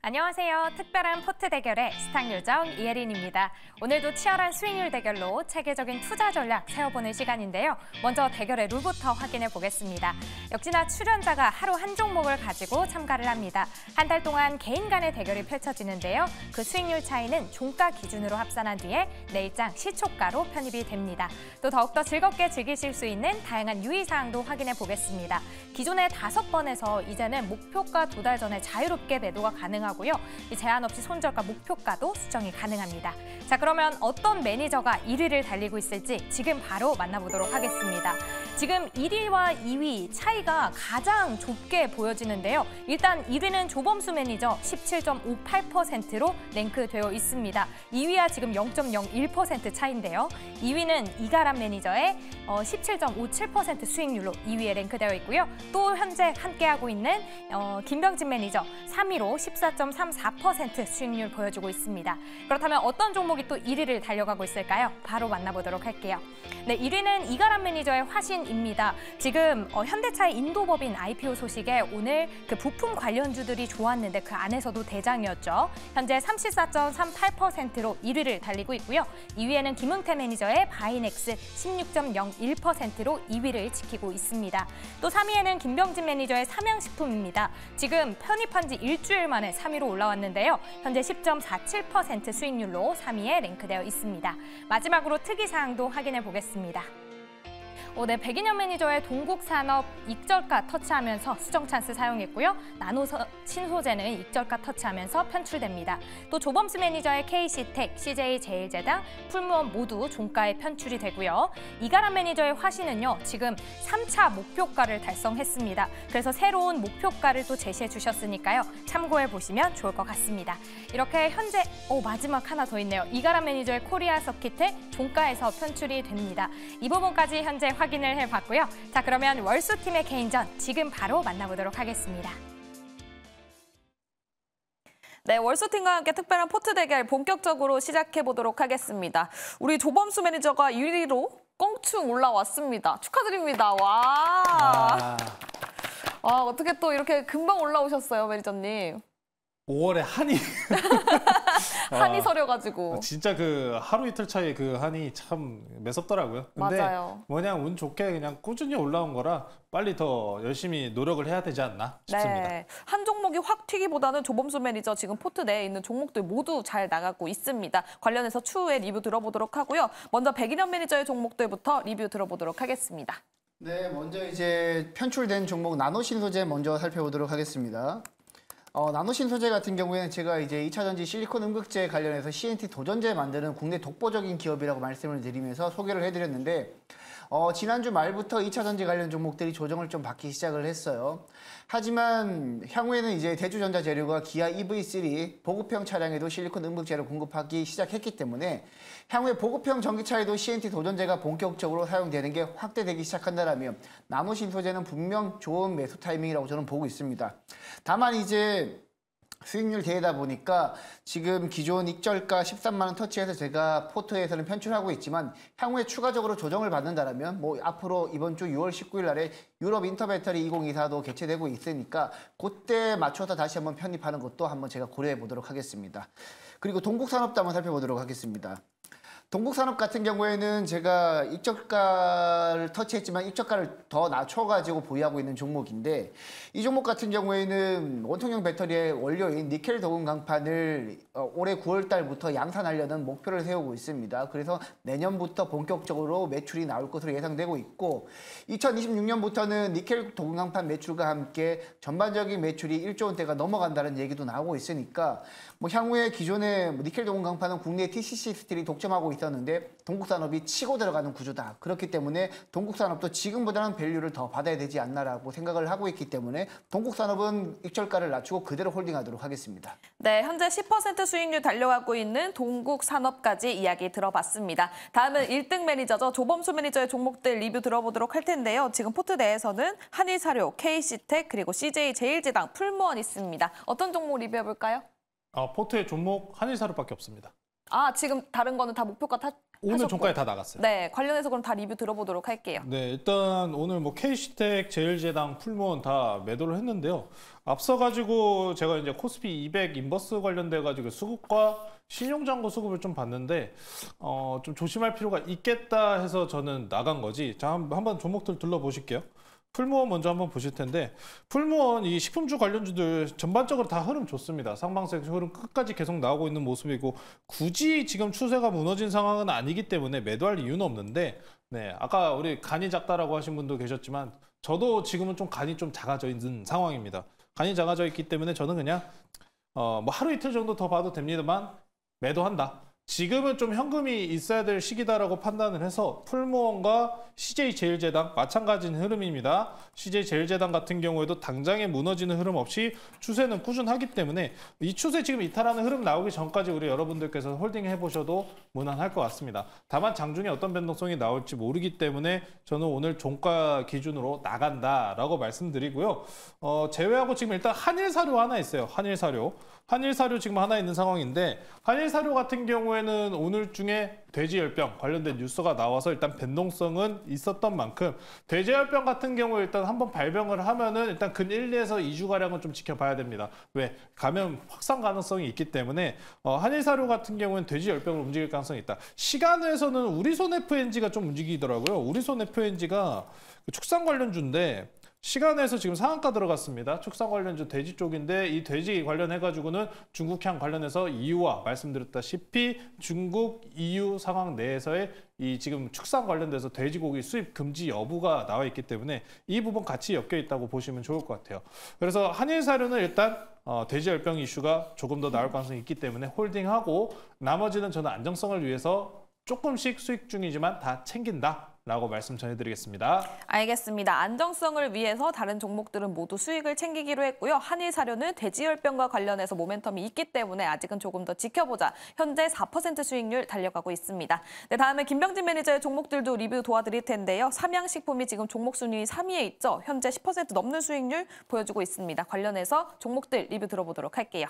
안녕하세요. 특별한 포트 대결의 스탁 요정 이혜린입니다. 오늘도 치열한 수익률 대결로 체계적인 투자 전략 세워보는 시간인데요. 먼저 대결의 룰부터 확인해 보겠습니다. 역시나 출연자가 하루 한 종목을 가지고 참가를 합니다. 한 달 동안 개인 간의 대결이 펼쳐지는데요. 그 수익률 차이는 종가 기준으로 합산한 뒤에 내일장 시초가로 편입이 됩니다. 또 더욱더 즐겁게 즐기실 수 있는 다양한 유의사항도 확인해 보겠습니다. 기존의 다섯 번에서 이제는 목표가 두 달 전에 자유롭게 매도가 가능합니다. 가능하고요. 제한 없이 손절가 목표가도 수정이 가능합니다. 자 그러면 어떤 매니저가 1위를 달리고 있을지 지금 바로 만나보도록 하겠습니다. 지금 1위와 2위 차이가 가장 좁게 보여지는데요. 일단 1위는 조범수 매니저 17.58%로 랭크되어 있습니다. 2위와 지금 0.01% 차인데요. 2위는 이가람 매니저의 17.57% 어, 수익률로 2위에 랭크되어 있고요. 또 현재 함께하고 있는 어, 김병진 매니저 3위로 14. 4.34% 수익률 보여주고 있습니다. 그렇다면 어떤 종목이 또 1위를 달려가고 있을까요? 바로 만나보도록 할게요. 네, 1위는 이가람 매니저의 화신입니다. 지금 어, 현대차의 인도법인 IPO 소식에 오늘 그 부품 관련주들이 좋았는데 그 안에서도 대장이었죠. 현재 34.38%로 1위를 달리고 있고요. 2위에는 김흥태 매니저의 바이넥스 16.01%로 2위를 지키고 있습니다. 또 3위에는 김병진 매니저의 삼양식품입니다. 지금 편입한 지 일주일 만에 3위로 올라왔는데요. 현재 10.47% 수익률로 3위에 랭크되어 있습니다. 마지막으로 특이사항도 확인해 보겠습니다. 어, 네, 백인현 매니저의 동국산업 익절가 터치하면서 수정 찬스 사용했고요. 나노 친소재는 익절가 터치하면서 편출됩니다. 또 조범스 매니저의 KC텍, CJ제일제당, 풀무원 모두 종가에 편출이 되고요. 이가람 매니저의 화신은요. 지금 3차 목표가를 달성했습니다. 그래서 새로운 목표가를 또 제시해 주셨으니까요. 참고해 보시면 좋을 것 같습니다. 이렇게 현재 오, 마지막 하나 더 있네요. 이가람 매니저의 코리아 서킷의 종가에서 편출이 됩니다. 이 부분까지 현재 확인 확인을 해봤고요. 자 그러면 월수팀의 개인전 지금 바로 만나보도록 하겠습니다. 네, 월수팀과 함께 특별한 포트 대결 본격적으로 시작해보도록 하겠습니다. 우리 조범수 매니저가 1위로 껑충 올라왔습니다. 축하드립니다. 와. 와, 아. 아, 어떻게 또 이렇게 금방 올라오셨어요, 매니저님. 5월에 한이. 어. 한이 서려가지고. 아, 진짜 그 하루 이틀 차이 그 한이 참 매섭더라고요. 근데 맞아요. 뭐냐 운 좋게 그냥 꾸준히 올라온 거라 빨리 더 열심히 노력을 해야 되지 않나 싶습니다. 네. 한 종목이 확 튀기보다는 조범수 매니저 지금 포트 내에 있는 종목들 모두 잘 나가고 있습니다. 관련해서 추후에 리뷰 들어보도록 하고요. 먼저 백인현 매니저의 종목들부터 리뷰 들어보도록 하겠습니다. 네, 먼저 이제 편출된 종목 나노신소재 먼저 살펴보도록 하겠습니다. 어, 나노신 소재 같은 경우에는 제가 이제 2차전지 실리콘 음극재 관련해서 CNT 도전제 만드는 국내 독보적인 기업이라고 말씀을 드리면서 소개를 해드렸는데 어, 지난주 말부터 2차전지 관련 종목들이 조정을 좀 받기 시작을 했어요. 하지만 향후에는 이제 대주전자 재료가 기아 EV3 보급형 차량에도 실리콘 음극재를 공급하기 시작했기 때문에 향후에 보급형 전기차에도 CNT 도전제가 본격적으로 사용되는 게 확대되기 시작한다라면 나무 신소재는 분명 좋은 매수 타이밍이라고 저는 보고 있습니다. 다만 이제 수익률 대회다 보니까 지금 기존 익절가 13만원 터치해서 제가 포트에서는 편출하고 있지만 향후에 추가적으로 조정을 받는다면 뭐 앞으로 이번 주 6월 19일 날에 유럽 인터배터리 2024도 개최되고 있으니까 그때 맞춰서 다시 한번 편입하는 것도 한번 제가 고려해 보도록 하겠습니다. 그리고 동국산업도 한번 살펴보도록 하겠습니다. 동북산업 같은 경우에는 제가 입적가를 터치했지만 입적가를더 낮춰가지고 보유하고 있는 종목인데 이 종목 같은 경우에는 원통형 배터리의 원료인 니켈 도금 강판을 어, 올해 9월 달부터 양산하려는 목표를 세우고 있습니다. 그래서 내년부터 본격적으로 매출이 나올 것으로 예상되고 있고 2026년부터는 니켈 도금 강판 매출과 함께 전반적인 매출이 1조 원대가 넘어간다는 얘기도 나오고 있으니까 뭐 향후에 기존의 니켈 도금 강판은 국내 TCC 스틸이 독점하고 있 있었는데 동국산업이 치고 들어가는 구조다. 그렇기 때문에 동국산업도 지금보다는 밸류를 더 받아야 되지 않나라고 생각을 하고 있기 때문에 동국산업은 익절가를 낮추고 그대로 홀딩하도록 하겠습니다. 네, 현재 10% 수익률 달려가고 있는 동국산업까지 이야기 들어봤습니다. 다음은 1등 매니저죠. 조범수 매니저의 종목들 리뷰 들어보도록 할 텐데요. 지금 포트 내에서는 한일사료, KC텍, 그리고 CJ제일제당, 풀무원 있습니다. 어떤 종목 리뷰해볼까요? 어, 포트의 종목 한일사료밖에 없습니다. 아 지금 다른 거는 다 목표가 다 오늘 하셨고. 종가에 다 나갔어요. 네, 관련해서 그럼 다 리뷰 들어보도록 할게요. 네, 일단 오늘 뭐케이시텍 제일제당, 풀몬다 매도를 했는데요. 앞서 가지고 제가 이제 코스피 200 인버스 관련돼 가지고 수급과 신용장고 수급을 좀 봤는데 어, 좀 조심할 필요가 있겠다 해서 저는 나간 거지. 자, 한번 종목들 둘러보실게요. 풀무원 먼저 한번 보실 텐데 풀무원 이 식품주 관련주들 전반적으로 다 흐름 좋습니다. 상방세 흐름 끝까지 계속 나오고 있는 모습이고 굳이 지금 추세가 무너진 상황은 아니기 때문에 매도할 이유는 없는데 네 아까 우리 간이 작다라고 하신 분도 계셨지만 저도 지금은 좀 간이 좀 작아져 있는 상황입니다. 간이 작아져 있기 때문에 저는 그냥 어 뭐 하루 이틀 정도 더 봐도 됩니다만 매도한다. 지금은 좀 현금이 있어야 될 시기다라고 판단을 해서 풀무원과 c j 제일제단 마찬가지인 흐름입니다. c j 제일제단 같은 경우에도 당장에 무너지는 흐름 없이 추세는 꾸준하기 때문에 이 추세 지금 이탈하는 흐름 나오기 전까지 우리 여러분들께서 홀딩 해보셔도 무난할 것 같습니다. 다만 장중에 어떤 변동성이 나올지 모르기 때문에 저는 오늘 종가 기준으로 나간다라고 말씀드리고요. 어, 제외하고 지금 일단 한일사료 하나 있어요. 한일사료. 한일 사료 지금 하나 있는 상황인데 한일 사료 같은 경우에는 오늘 중에 돼지 열병 관련된 뉴스가 나와서 일단 변동성은 있었던 만큼 돼지 열병 같은 경우에 일단 한번 발병을 하면은 일단 근 1, 2에서 2주가량은 좀 지켜봐야 됩니다. 왜? 감염 확산 가능성이 있기 때문에 어, 한일 사료 같은 경우는 에 돼지 열병을 움직일 가능성이 있다. 시간에서는 우리손 FNG가 좀 움직이더라고요. 우리손 FNG가 그 축산 관련주인데 시간에서 지금 상한가 들어갔습니다. 축산 관련주 돼지 쪽인데 이 돼지 관련해가지고는 중국향 관련해서 이유와 말씀드렸다시피 중국 EU 상황 내에서의 이 지금 축산 관련돼서 돼지고기 수입 금지 여부가 나와 있기 때문에 이 부분 같이 엮여 있다고 보시면 좋을 것 같아요. 그래서 한일 사료는 일단 어, 돼지 열병 이슈가 조금 더 나올 가능성이 있기 때문에 홀딩하고 나머지는 저는 안정성을 위해서 조금씩 수익 중이지만 다 챙긴다 라고 말씀 전해드리겠습니다. 알겠습니다. 안정성을 위해서 다른 종목들은 모두 수익을 챙기기로 했고요. 한일사료는 돼지열병과 관련해서 모멘텀이 있기 때문에 아직은 조금 더 지켜보자. 현재 4% 수익률 달려가고 있습니다. 네, 다음에 김병진 매니저의 종목들도 리뷰 도와드릴 텐데요. 삼양식품이 지금 종목 순위 3위에 있죠. 현재 10% 넘는 수익률 보여주고 있습니다. 관련해서 종목들 리뷰 들어보도록 할게요.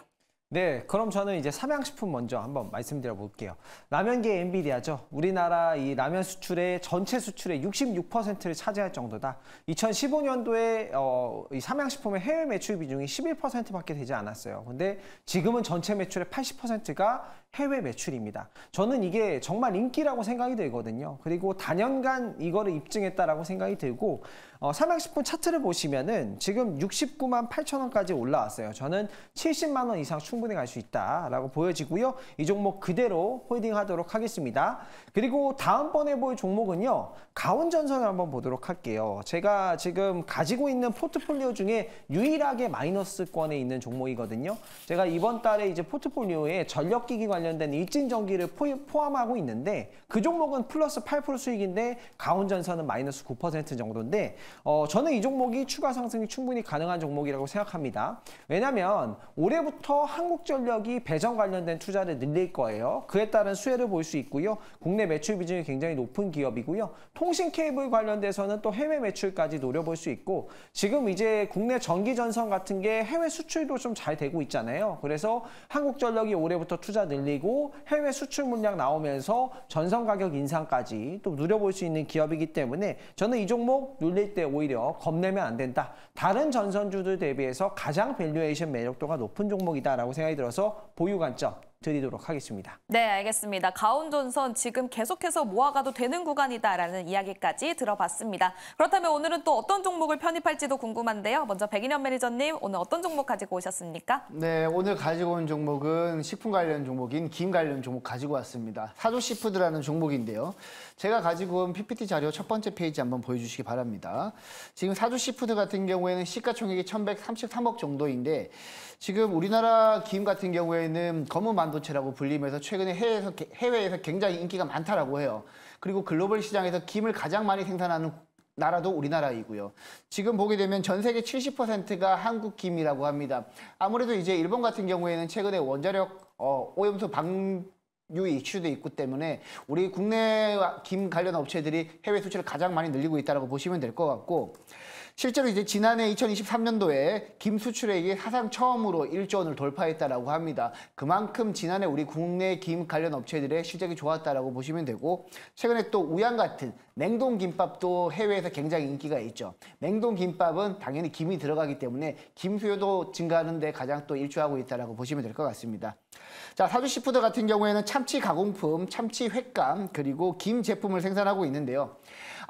네, 그럼 저는 이제 삼양식품 먼저 한번 말씀드려 볼게요. 라면계 엔비디아죠. 우리나라 이 라면 수출의 전체 수출의 66%를 차지할 정도다. 2015년도에 어, 이 삼양식품의 해외 매출 비중이 11%밖에 되지 않았어요. 근데 지금은 전체 매출의 80%가 해외 매출입니다. 저는 이게 정말 인기라고 생각이 들거든요. 그리고 단연간 이거를 입증했다라고 생각이 들고 어, 360분 차트를 보시면은 지금 69만 8천 원까지 올라왔어요. 저는 70만 원 이상 충분히 갈 수 있다라고 보여지고요. 이 종목 그대로 홀딩하도록 하겠습니다. 그리고 다음번에 볼 종목은요. 가온전선을 한번 보도록 할게요. 제가 지금 가지고 있는 포트폴리오 중에 유일하게 마이너스권에 있는 종목이거든요. 제가 이번 달에 이제 포트폴리오에 전력기기 관련 관련된 일진 전기를 포함하고 있는데 그 종목은 플러스 8% 수익인데 가온전선은 마이너스 9% 정도인데 어, 저는 이 종목이 추가 상승이 충분히 가능한 종목이라고 생각합니다. 왜냐하면 올해부터 한국전력이 배전 관련된 투자를 늘릴 거예요. 그에 따른 수혜를 볼 수 있고요. 국내 매출 비중이 굉장히 높은 기업이고요. 통신 케이블 관련돼서는 또 해외 매출까지 노려볼 수 있고 지금 이제 국내 전기전선 같은 게 해외 수출도 좀 잘 되고 있잖아요. 그래서 한국전력이 올해부터 투자 늘릴 올리고 해외 수출 물량 나오면서 전선 가격 인상까지 또 누려볼 수 있는 기업이기 때문에 저는 이 종목 눌릴 때 오히려 겁내면 안 된다. 다른 전선주들 대비해서 가장 밸류에이션 매력도가 높은 종목이다라고 생각이 들어서 보유 관점 드리도록 하겠습니다. 네, 알겠습니다. 가온전선 지금 계속해서 모아가도 되는 구간이다라는 이야기까지 들어봤습니다. 그렇다면 오늘은 또 어떤 종목을 편입할지도 궁금한데요. 먼저 백인현 매니저님, 오늘 어떤 종목 가지고 오셨습니까? 네, 오늘 가지고 온 종목은 식품 관련 종목인 김 관련 종목 가지고 왔습니다. 사조시푸드라는 종목인데요. 제가 가지고 온 PPT 자료 첫 번째 페이지 한번 보여주시기 바랍니다. 지금 사조시푸드 같은 경우에는 시가총액이 1,133억 정도인데 지금 우리나라 김 같은 경우에는 검은 만 안부채라고 불리면서 최근에 해외에서, 해외에서 굉장히 인기가 많다라고 해요. 그리고 글로벌 시장에서 김을 가장 많이 생산하는 나라도 우리나라이고요. 지금 보게 되면 전 세계 70%가 한국 김이라고 합니다. 아무래도 이제 일본 같은 경우에는 최근에 원자력 어, 오염수 방유 이슈도 있고 때문에 우리 국내 김 관련 업체들이 해외 수출을 가장 많이 늘리고 있다고 보시면 될 것 같고 실제로 이제 지난해 2023년도에 김 수출액이 사상 처음으로 1조 원을 돌파했다라고 합니다. 그만큼 지난해 우리 국내 김 관련 업체들의 실적이 좋았다라고 보시면 되고 최근에 또 우양 같은 냉동 김밥도 해외에서 굉장히 인기가 있죠. 냉동 김밥은 당연히 김이 들어가기 때문에 김 수요도 증가하는데 가장 또 일조하고 있다라고 보시면 될 것 같습니다. 자, 사주시푸드 같은 경우에는 참치 가공품, 참치 횟감 그리고 김 제품을 생산하고 있는데요.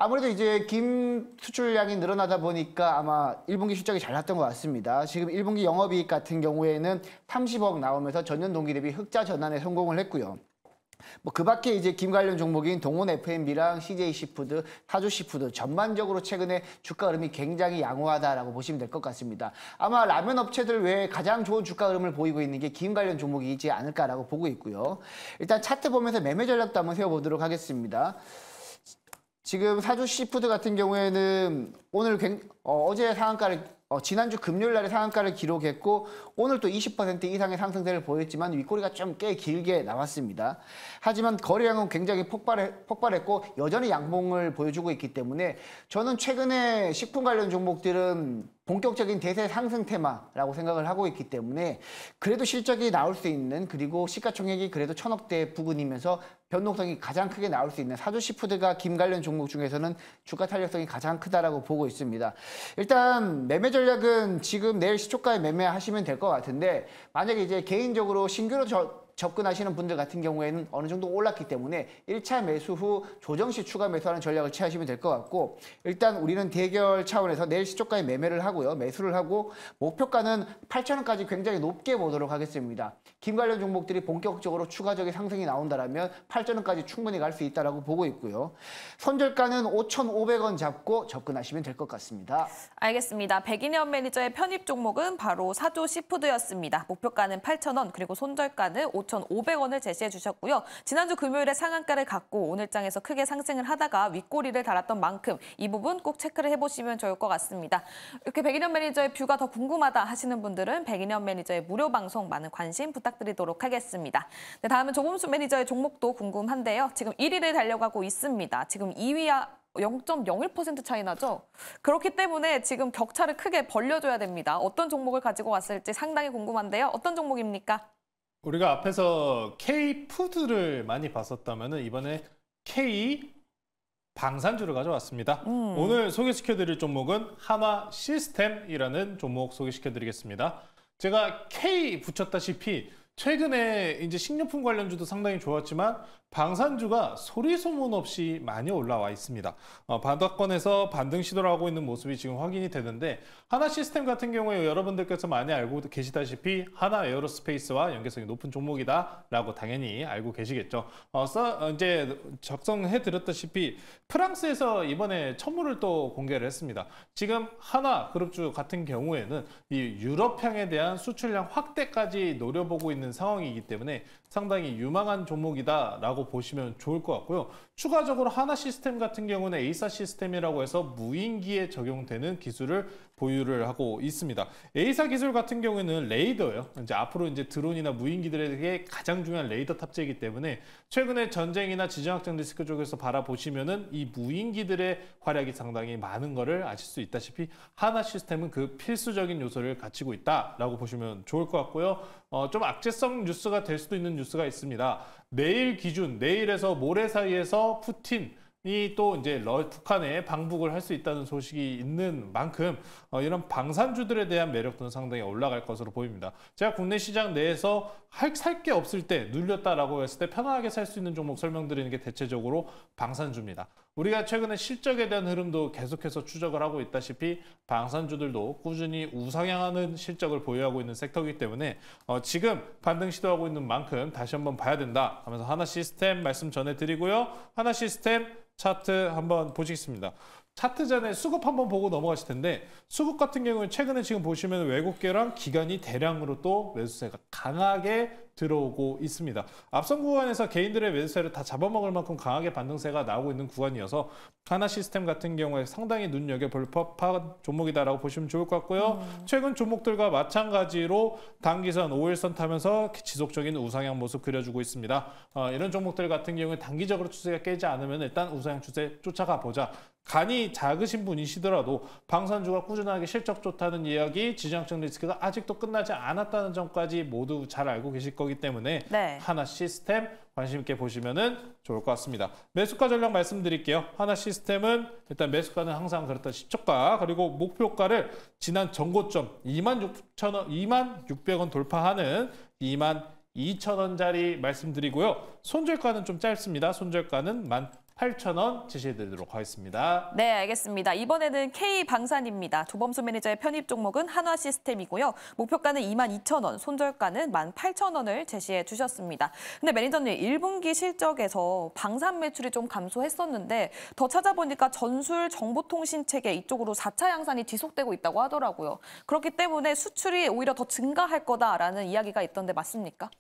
아무래도 이제 김 수출량이 늘어나다 보니까 아마 1분기 실적이 잘 났던 것 같습니다. 지금 1분기 영업이익 같은 경우에는 30억 나오면서 전년 동기 대비 흑자 전환에 성공을 했고요. 뭐 그 밖에 이제 김 관련 종목인 동원 F&B랑 CJ 시푸드, 타조 시푸드 전반적으로 최근에 주가 흐름이 굉장히 양호하다라고 보시면 될 것 같습니다. 아마 라면 업체들 외에 가장 좋은 주가 흐름을 보이고 있는 게 김 관련 종목이지 않을까라고 보고 있고요. 일단 차트 보면서 매매 전략도 한번 세워보도록 하겠습니다. 지금 사주 시푸드 같은 경우에는 오늘 굉, 어, 제 상한가를 어, 지난주 금요일 날에 상한가를 기록했고 오늘 또 20% 이상의 상승세를 보였지만 윗꼬리가 좀 꽤 길게 나왔습니다. 하지만 거래량은 굉장히 폭발해, 폭발했고 여전히 양봉을 보여주고 있기 때문에 저는 최근에 식품 관련 종목들은 본격적인 대세 상승 테마라고 생각을 하고 있기 때문에 그래도 실적이 나올 수 있는 그리고 시가총액이 그래도 천억대 부근이면서 변동성이 가장 크게 나올 수 있는 사주시푸드가 김 관련 종목 중에서는 주가 탄력성이 가장 크다라고 보고 있습니다. 일단 매매 전략은 지금 내일 시초가에 매매하시면 될 것 같은데 만약에 이제 개인적으로 신규로 접근하시는 분들 같은 경우에는 어느 정도 올랐기 때문에 1차 매수 후 조정 시 추가 매수하는 전략을 취하시면 될 것 같고 일단 우리는 대결 차원에서 내일 시초가에 매매를 하고요. 매수를 하고 목표가는 8천원까지 굉장히 높게 보도록 하겠습니다. 김 관련 종목들이 본격적으로 추가적인 상승이 나온다면 8천원까지 충분히 갈 수 있다고 보고 있고요. 손절가는 5,500원 잡고 접근하시면 될 것 같습니다. 알겠습니다. 백인현 매니저의 편입 종목은 바로 사조 시푸드였습니다. 목표가는 8천원 그리고 손절가는 5 5 0 0원 5,500원을 제시해 주셨고요. 지난주 금요일에 상한가를 갖고 오늘장에서 크게 상승을 하다가 윗꼬리를 달았던 만큼 이 부분 꼭 체크를 해보시면 좋을 것 같습니다. 이렇게 백인현 매니저의 뷰가 더 궁금하다 하시는 분들은 백인현 매니저의 무료 방송 많은 관심 부탁드리도록 하겠습니다. 네, 다음은 조범수 매니저의 종목도 궁금한데요. 지금 1위를 달려가고 있습니다. 지금 2위와 0.01% 차이 나죠? 그렇기 때문에 지금 격차를 크게 벌려줘야 됩니다. 어떤 종목을 가지고 왔을지 상당히 궁금한데요. 어떤 종목입니까? 우리가 앞에서 K푸드를 많이 봤었다면 이번에 K 방산주를 가져왔습니다. 음. 오늘 소개시켜드릴 종목은 하마 시스템이라는 종목 소개시켜드리겠습니다. 제가 K 붙였다시피 최근에 이제 식료품 관련주도 상당히 좋았지만 방산주가 소리 소문 없이 많이 올라와 있습니다. 어, 반도권에서 반등 시도를 하고 있는 모습이 지금 확인이 되는데 하나 시스템 같은 경우에 여러분들께서 많이 알고 계시다시피 하나 에어로스페이스와 연계성이 높은 종목이다라고 당연히 알고 계시겠죠. 어, 써, 이제 적성해 드렸다시피 프랑스에서 이번에 천물을 또 공개를 했습니다. 지금 하나 그룹주 같은 경우에는 이 유럽향에 대한 수출량 확대까지 노려보고 있는 상황이기 때문에 상당히 유망한 종목이다라고 라고 보시면 좋을 것 같고요. 추가적으로 하나 시스템 같은 경우는 에이사 시스템이라고 해서 무인기에 적용되는 기술을 보유를 하고 있습니다. A사 기술 같은 경우에는 레이더예요. 이제 앞으로 이제 드론이나 무인기들에게 가장 중요한 레이더 탑재이기 때문에 최근에 전쟁이나 지정학적 리스크 쪽에서 바라보시면은 이 무인기들의 활약이 상당히 많은 것을 아실 수 있다시피 하나 시스템은 그 필수적인 요소를 갖추고 있다라고 보시면 좋을 것 같고요. 어, 좀 악재성 뉴스가 될 수도 있는 뉴스가 있습니다. 내일 기준, 내일에서 모레 사이에서 푸틴 이또 이제 북한에 방북을 할 수 있다는 소식이 있는 만큼 어, 이런 방산주들에 대한 매력도는 상당히 올라갈 것으로 보입니다. 제가 국내 시장 내에서 살게 없을 때 눌렸다라고 했을 때 편안하게 살 수 있는 종목 설명드리는 게 대체적으로 방산주입니다. 우리가 최근에 실적에 대한 흐름도 계속해서 추적을 하고 있다시피 방산주들도 꾸준히 우상향하는 실적을 보유하고 있는 섹터이기 때문에 어, 지금 반등 시도하고 있는 만큼 다시 한번 봐야 된다 하면서 하나 시스템 말씀 전해드리고요. 하나 시스템 차트 한번 보시겠습니다. 차트 전에 수급 한번 보고 넘어가실 텐데 수급 같은 경우는 최근에 지금 보시면 외국계랑 기간이 대량으로 또 매수세가 강하게 들어오고 있습니다. 앞선 구간에서 개인들의 매수세를 다 잡아먹을 만큼 강하게 반등세가 나오고 있는 구간이어서 하나 시스템 같은 경우에 상당히 눈여겨볼 법한 종목이다라고 보시면 좋을 것 같고요. 음. 최근 종목들과 마찬가지로 단기선 5일선 타면서 지속적인 우상향 모습 그려주고 있습니다. 어, 이런 종목들 같은 경우에 단기적으로 추세가 깨지 않으면 일단 우상향 추세 쫓아가 보자. 간이 작으신 분이시더라도 방산주가 꾸준하게 실적 좋다는 이야기, 지정학적 리스크가 아직도 끝나지 않았다는 점까지 모두 잘 알고 계실 거기 때문에 네. 하나 시스템 관심 있게 보시면 좋을 것 같습니다. 매수가 전략 말씀드릴게요. 하나 시스템은 일단 매수가는 항상 그렇다 시초가 그리고 목표가를 지난 전고점 2 6 0 0 0 원, 2만 600원 돌파하는 2만 2 0 원짜리 말씀드리고요. 손절가는 좀 짧습니다. 손절가는 만 8,000원 제시해드리도록 하겠습니다. 네, 알겠습니다. 이번에는 K방산입니다. 조범수 매니저의 편입 종목은 한화시스템이고요. 목표가는 22,000원, 손절가는 18,000원을 제시해 주셨습니다. 근데 매니저님, 1분기 실적에서 방산 매출이 좀 감소했었는데 더 찾아보니까 전술 정보통신체계 이쪽으로 4차 양산이 지속되고 있다고 하더라고요. 그렇기 때문에 수출이 오히려 더 증가할 거다라는 이야기가 있던데 맞습니까?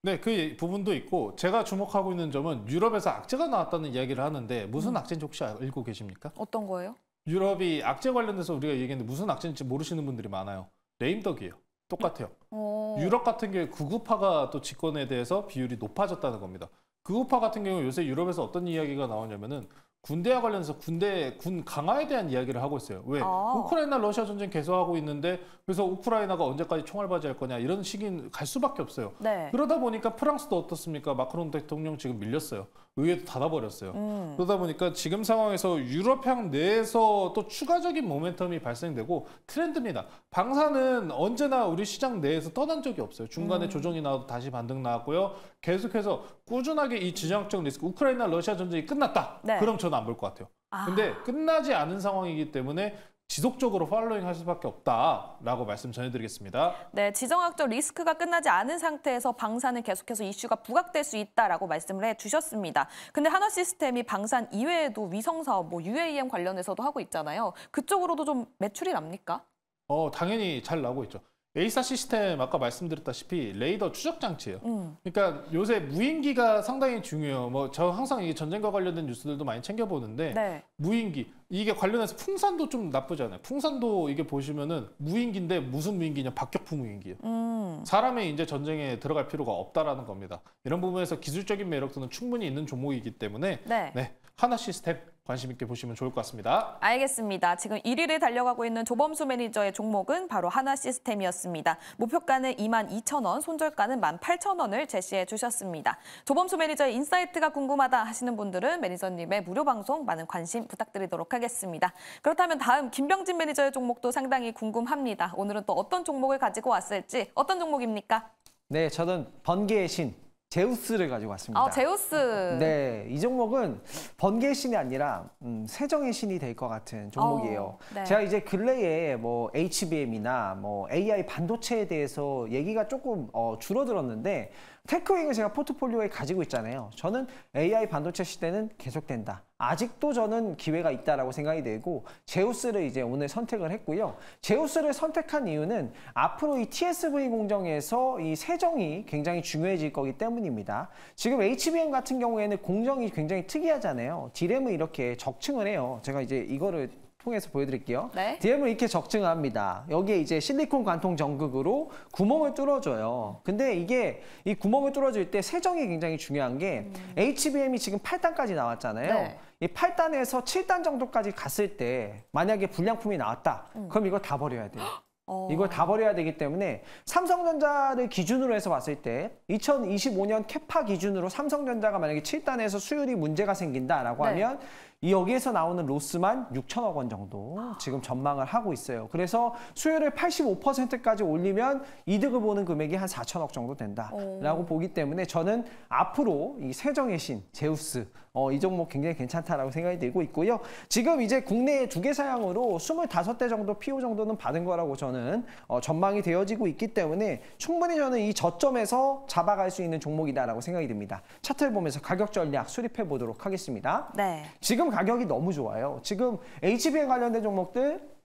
네, 그 부분도 있고 제가 주목하고 있는 점은 유럽에서 악재가 나왔다는 이야기를 하는데 무슨 음. 악재인지 혹시 알고 계십니까? 어떤 거예요? 유럽이 악재 관련해서 우리가 얘기했는데 무슨 악재인지 모르시는 분들이 많아요. 레임덕이에요. 똑같아요. 오. 어. 유럽 같은 경우에 구급화가또 집권에 대해서 비율이 높아졌다는 겁니다. 구급화 같은 경우 요새 유럽에서 어떤 이야기가 나오냐면은 군대와 관련해서 군대 군 강화에 대한 이야기를 하고 있어요. 왜 아. 우크라이나 러시아 전쟁 계속하고 있는데 그래서 우크라이나가 언제까지 총알바지할 거냐 이런 식인 갈 수밖에 없어요. 네. 그러다 보니까 프랑스도 어떻습니까? 마크롱 대통령 지금 밀렸어요. 의회도 닫아버렸어요. 음. 그러다 보니까 지금 상황에서 유럽향 내에서 또 추가적인 모멘텀이 발생되고 트렌드입니다. 방사는 언제나 우리 시장 내에서 떠난 적이 없어요. 중간에 음. 조정이 나와도 다시 반등 나왔고요. 계속해서 꾸준하게 이 지정학적 리스크, 우크라이나 러시아 전쟁이 끝났다. 네. 그럼 저는 안 볼 것 같아요. 아. 근데 끝나지 않은 상황이기 때문에 지속적으로 팔로잉 하실 수밖에 없다라고 말씀 전해드리겠습니다. 네, 지정학적 리스크가 끝나지 않은 상태에서 방산은 계속해서 이슈가 부각될 수 있다라고 말씀을 해주셨습니다. 근데 하나 시스템이 방산 이외에도 위성사업, 뭐 UAM 관련해서도 하고 있잖아요. 그쪽으로도 좀 매출이 납니까? 어, 당연히 잘 나고 있죠. 에이사 시스템 아까 말씀드렸다시피 레이더 추적 장치예요. 음. 그러니까 요새 무인기가 상당히 중요해요. 뭐 저 항상 이게 전쟁과 관련된 뉴스들도 많이 챙겨 보는데 네. 무인기 이게 관련해서 풍산도 좀나쁘잖아요 풍산도 이게 보시면은 무인기인데 무슨 무인기냐 박격포 무인기예요. 음. 사람의 이제 전쟁에 들어갈 필요가 없다라는 겁니다. 이런 부분에서 기술적인 매력도는 충분히 있는 종목이기 때문에 네. 네 하나 시스템 관심 있게 보시면 좋을 것 같습니다. 알겠습니다. 지금 1위를 달려가고 있는 조범수 매니저의 종목은 바로 하나 시스템이었습니다. 목표가는 2만 2천 원, 손절가는 1만 8천 원을 제시해 주셨습니다. 조범수 매니저의 인사이트가 궁금하다 하시는 분들은 매니저님의 무료 방송 많은 관심 부탁드리도록 하겠습니다. 그렇다면 다음 김병진 매니저의 종목도 상당히 궁금합니다. 오늘은 또 어떤 종목을 가지고 왔을지 어떤 종목입니까? 네, 저는 번개의 신 제우스를 가지고 왔습니다. 아, 제우스. 네, 이 종목은 번개 신이 아니라 음, 세정의 신이 될 것 같은 종목이에요. 어, 네. 제가 이제 근래에 뭐 HBM이나 뭐 AI 반도체에 대해서 얘기가 조금 어, 줄어들었는데 테크윙을 제가 포트폴리오에 가지고 있잖아요. 저는 AI 반도체 시대는 계속된다. 아직도 저는 기회가 있다라고 생각이 되고 제우스를 이제 오늘 선택을 했고요. 제우스를 선택한 이유는 앞으로 이 TSV 공정에서 이 세정이 굉장히 중요해질 거기 때문입니다. 지금 HBM 같은 경우에는 공정이 굉장히 특이하잖아요. 디램을 이렇게 적층을 해요. 제가 이제 이거를 통해서 보여드릴게요. 네. DM을 이렇게 적증합니다 여기에 이제 실리콘 관통 전극으로 구멍을 뚫어줘요. 근데 이게 이 구멍을 뚫어줄 때 세정이 굉장히 중요한 게 음. HBM이 지금 8단까지 나왔잖아요. 네. 이 8단에서 7단 정도까지 갔을 때 만약에 불량품이 나왔다. 음. 그럼 이거 다 버려야 돼요. 어. 이걸 다 버려야 되기 때문에 삼성전자를 기준으로 해서 봤을 때 2025년 캐파 기준으로 삼성전자가 만약에 7단에서 수율이 문제가 생긴다라고 네. 하면 여기에서 나오는 로스만 6천억 원 정도 지금 전망을 하고 있어요. 그래서 수요를 85%까지 올리면 이득을 보는 금액이 한 4천억 정도 된다라고 오. 보기 때문에 저는 앞으로 이 세정의 신 제우스 어, 이 종목 굉장히 괜찮다라고 생각이 들고 있고요. 지금 이제 국내에 두 개 사양으로 25대 정도 PO 정도는 받은 거라고 저는 어, 전망이 되어지고 있기 때문에 충분히 저는 이 저점에서 잡아갈 수 있는 종목이다라고 생각이 듭니다. 차트를 보면서 가격 전략 수립해 보도록 하겠습니다. 네. 지금 가격이 너무 좋아요. 지금 HBM 관련된 종목들,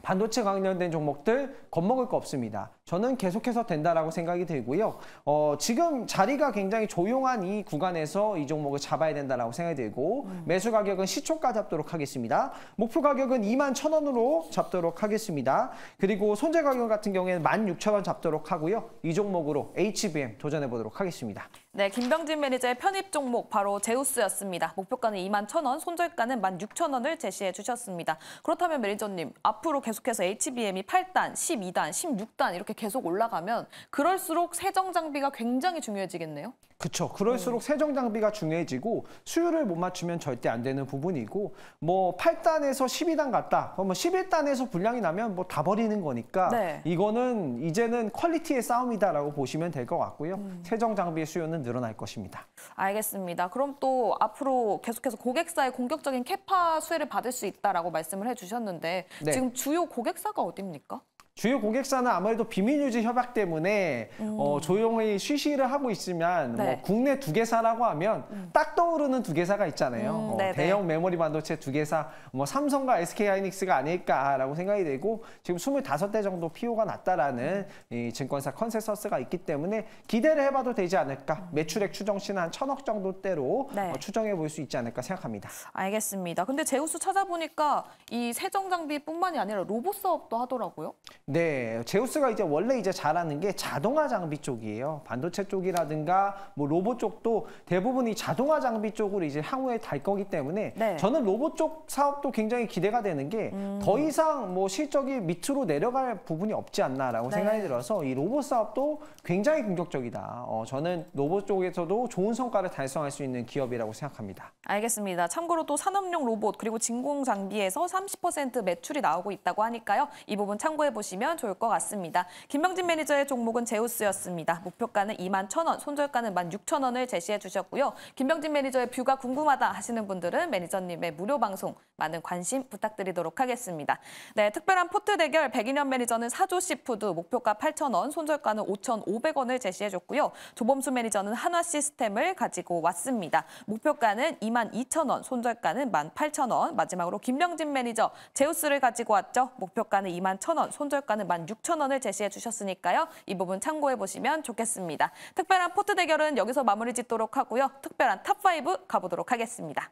반도체 관련된 종목들 겁먹을 거 없습니다. 저는 계속해서 된다라고 생각이 들고요. 어, 지금 자리가 굉장히 조용한 이 구간에서 이 종목을 잡아야 된다라고 생각이 들고 음. 매수 가격은 시초가 잡도록 하겠습니다. 목표 가격은 2만 1천원으로 잡도록 하겠습니다. 그리고 손재 가격 같은 경우에는 1만 6천원 잡도록 하고요. 이 종목으로 HBM 도전해 보도록 하겠습니다. 네, 김병진 매니저의 편입 종목 바로 제우스였습니다. 목표가는 2만 1,000원, 손절가는 1만 6,000원을 제시해 주셨습니다. 그렇다면 매니저님, 앞으로 계속해서 HBM이 8단, 12단, 16단 이렇게 계속 올라가면 그럴수록 세정 장비가 굉장히 중요해지겠네요. 그렇죠. 그럴수록 어. 세정 장비가 중요해지고 수율을 못 맞추면 절대 안 되는 부분이고 뭐 8단에서 12단 갔다. 그러면 11단에서 불량이 나면 뭐 다 버리는 거니까 네. 이거는 이제는 퀄리티의 싸움이다라고 보시면 될 것 같고요. 음. 세정 장비의 수요는 늘어날 것입니다. 알겠습니다. 그럼 또 앞으로 계속해서 고객사의 공격적인 캐파 수혜를 받을 수 있다라고 말씀을 해주셨는데 네. 지금 주요 고객사가 어디입니까? 주요 고객사는 아무래도 비밀 유지 협약 때문에 어, 음. 어, 조용히 쉬쉬를 하고 있으면 뭐 네. 뭐 국내 두 개사라고 하면 음. 딱 떠오르는 두 개사가 있잖아요. 음, 어, 네, 네. 대형 메모리 반도체 두 개사, 뭐 삼성과 SK 하이닉스가 아닐까라고 생각이 되고 지금 25대 정도 피오가 났다라는 음. 이 증권사 컨센서스가 있기 때문에 기대를 해봐도 되지 않을까. 음. 매출액 추정치는 한 천억 정도대로 네. 어, 추정해 볼 수 있지 않을까 생각합니다. 알겠습니다. 근데 제우스 찾아보니까 이 세정 장비뿐만이 아니라 로봇 사업도 하더라고요. 네, 제우스가 이제 원래 이제 잘하는 게 자동화 장비 쪽이에요. 반도체 쪽이라든가 뭐 로봇 쪽도 대부분이 자동화 장비 쪽으로 이제 향후에 달 거기 때문에 네. 저는 로봇 쪽 사업도 굉장히 기대가 되는 게더 음. 이상 뭐 실적이 밑으로 내려갈 부분이 없지 않나라고 네. 생각이 들어서 이 로봇 사업도 굉장히 긍정적이다. 어, 저는 로봇 쪽에서도 좋은 성과를 달성할 수 있는 기업이라고 생각합니다. 알겠습니다. 참고로 또 산업용 로봇 그리고 진공 장비에서 30% 매출이 나오고 있다고 하니까요. 이 부분 참고해 보시면 보시면 좋을 것 같습니다. 김병진 매니저의 종목은 제우스였습니다. 목표가는 2만 1,000원, 손절가는 1만 6,000원을 제시해 주셨고요. 김병진 매니저의 뷰가 궁금하다 하시는 분들은 매니저님의 무료 방송 많은 관심 부탁드리도록 하겠습니다. 네, 특별한 포트 대결 백인현 매니저는 사조시푸드 목표가 8,000원, 손절가는 5,500원을 제시해 줬고요. 조범수 매니저는 한화 시스템을 가지고 왔습니다. 목표가는 2만 2,000원, 손절가는 1만 8,000원. 마지막으로 김병진 매니저 제우스를 가지고 왔죠. 목표가는 2만 1,000원, 손절가 약관은 16,000원을 제시해 주셨으니까요. 이 부분 참고해 보시면 좋겠습니다. 특별한 포트 대결은 여기서 마무리 짓도록 하고요. 특별한 탑5 가보도록 하겠습니다.